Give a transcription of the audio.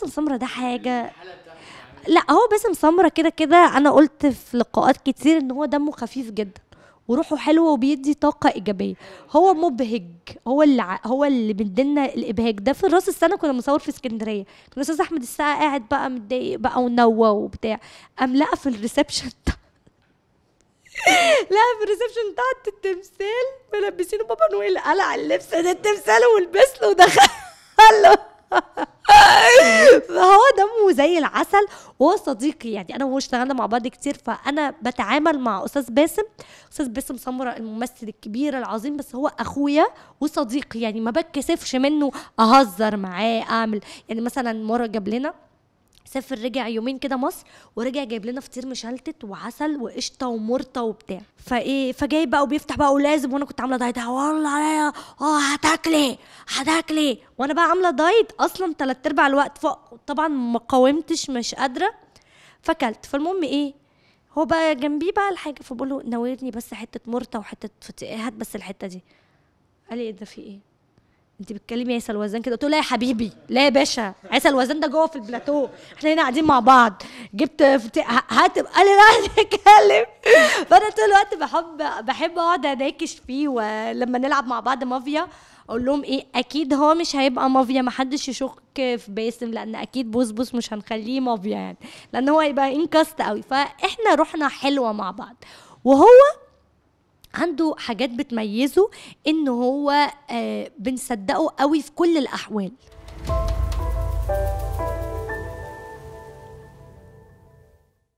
باسم سمره ده حاجه لا هو باسم سمره كده كده انا قلت في لقاءات كتير ان هو دمه خفيف جدا وروحه حلوه وبيدي طاقه ايجابيه هو مبهج هو اللي هو اللي بيدينا الابهاج ده في راس السنه كنا بنصور في اسكندريه كان الاستاذ احمد السقا قاعد بقى متضايق بقى ونوى وبتاع قام لقى في الريسبشن لا في الريسبشن بتاعت التمثال ملبسينه بابا نويل قلع اللبس ده التمثال ولبس له ودخل له فهو دمه زي العسل وهو صديقي يعني انا وهو اشتغلنا مع بعض كتير فانا بتعامل مع استاذ باسم استاذ باسم سمره الممثل الكبير العظيم بس هو اخويا وصديقي يعني ما بتكسفش منه اهزر معاه اعمل يعني مثلا مره جاب لنا سافر رجع يومين كده مصر ورجع جايب لنا فطير مشلتت وعسل وقشطه ومرطه وبتاع فايه فجاي بقى وبيفتح بقى ولازم وانا كنت عامله دايت والله عليا اه هتاكلي إيه؟ هتاكلي إيه؟ وانا بقى عامله دايت اصلا ثلاث ارباع الوقت طبعا ما قاومتش مش قادره فكلت فالمهم ايه هو بقى جنبيه بقى الحاجه فبقول له نورني بس حته مرطه وحته فطير هات بس الحته دي قال لي ايه ده في ايه انت بتكلمي عيسى الوزان كده قلت له لا يا حبيبي لا يا باشا عيسى الوزان ده جوه في البلاتو احنا هنا قاعدين مع بعض جبت هات قال لي لا نتكلم فانا طول الوقت بحب بحب اقعد اناقش فيه ولما نلعب مع بعض مافيا اقول لهم ايه اكيد هو مش هيبقى مافيا محدش يشك في باسم لان اكيد بوس مش هنخليه مافيا يعني لان هو هيبقى انكاست قوي فاحنا رحنا حلوه مع بعض وهو عنده حاجات بتميزه ان هو آه، بنصدقه قوي في كل الاحوال